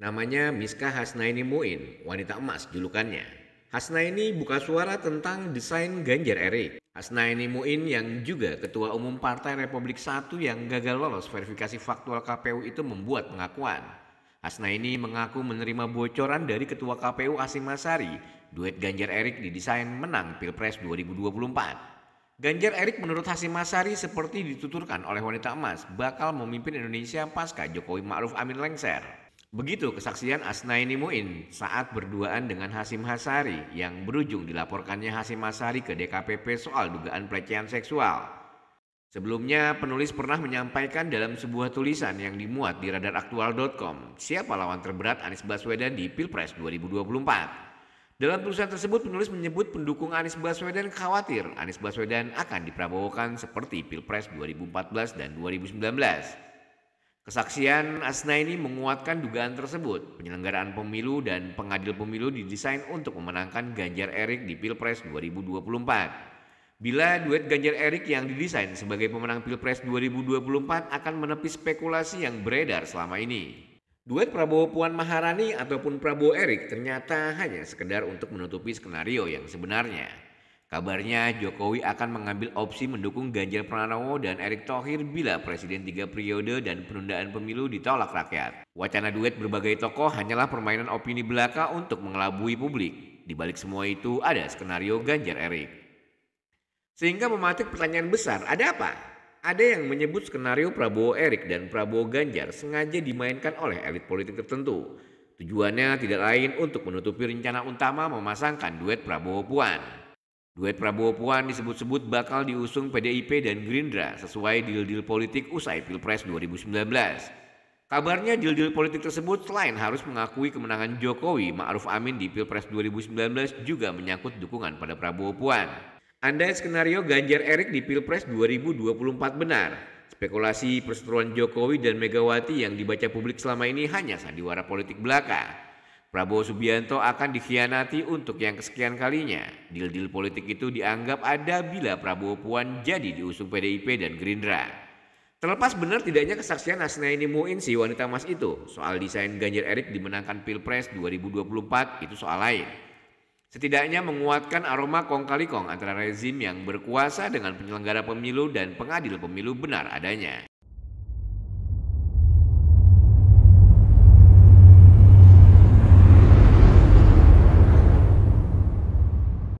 Namanya Miska Hasnaini Muin, wanita emas julukannya. Hasnaini buka suara tentang desain Ganjar Erik. Hasnaini Muin yang juga Ketua Umum Partai Republik Satu yang gagal lolos verifikasi faktual KPU itu membuat pengakuan. Hasnaini mengaku menerima bocoran dari Ketua KPU Asim Masari, duet Ganjar Erik didesain menang Pilpres 2024. Ganjar Erik menurut Hasim Masari seperti dituturkan oleh wanita emas bakal memimpin Indonesia pasca Jokowi Ma'ruf Amin lengser. Begitu kesaksian Asnaini Muin saat berduaan dengan Hasim Hasari yang berujung dilaporkannya Hasim Hasari ke DKPP soal dugaan pelecehan seksual. Sebelumnya penulis pernah menyampaikan dalam sebuah tulisan yang dimuat di radaraktual.com siapa lawan terberat Anies Baswedan di Pilpres 2024. Dalam tulisan tersebut penulis menyebut pendukung Anies Baswedan khawatir Anies Baswedan akan diprabowokan seperti Pilpres 2014 dan 2019. Kesaksian Asna ini menguatkan dugaan tersebut. Penyelenggaraan pemilu dan pengadil pemilu didesain untuk memenangkan Ganjar Erik di Pilpres 2024. Bila duet Ganjar Erik yang didesain sebagai pemenang Pilpres 2024 akan menepis spekulasi yang beredar selama ini. Duet Prabowo Puan Maharani ataupun Prabowo Erik ternyata hanya sekedar untuk menutupi skenario yang sebenarnya. Kabarnya Jokowi akan mengambil opsi mendukung Ganjar Pranowo dan Erick Thohir bila presiden tiga periode dan penundaan pemilu ditolak rakyat. Wacana duet berbagai tokoh hanyalah permainan opini belaka untuk mengelabui publik. Di balik semua itu ada skenario Ganjar Erick. Sehingga mematik pertanyaan besar, ada apa? Ada yang menyebut skenario Prabowo Erick dan Prabowo Ganjar sengaja dimainkan oleh elit politik tertentu. Tujuannya tidak lain untuk menutupi rencana utama memasangkan duet Prabowo Puan. Duet Prabowo Puan disebut-sebut bakal diusung PDIP dan Gerindra sesuai deal-deal politik usai Pilpres 2019. Kabarnya deal-deal politik tersebut selain harus mengakui kemenangan Jokowi, Ma'ruf Amin di Pilpres 2019 juga menyangkut dukungan pada Prabowo Puan. Andai skenario Ganjar Erik di Pilpres 2024 benar, spekulasi perseteruan Jokowi dan Megawati yang dibaca publik selama ini hanya sandiwara politik belaka. Prabowo Subianto akan dikhianati untuk yang kesekian kalinya. Deal-deal politik itu dianggap ada bila Prabowo Puan jadi diusung PDIP dan Gerindra. Terlepas benar tidaknya kesaksian ini Muin si wanita emas itu, soal desain Ganjar Erik dimenangkan Pilpres 2024 itu soal lain. Setidaknya menguatkan aroma kong kali kong antara rezim yang berkuasa dengan penyelenggara pemilu dan pengadil pemilu benar adanya.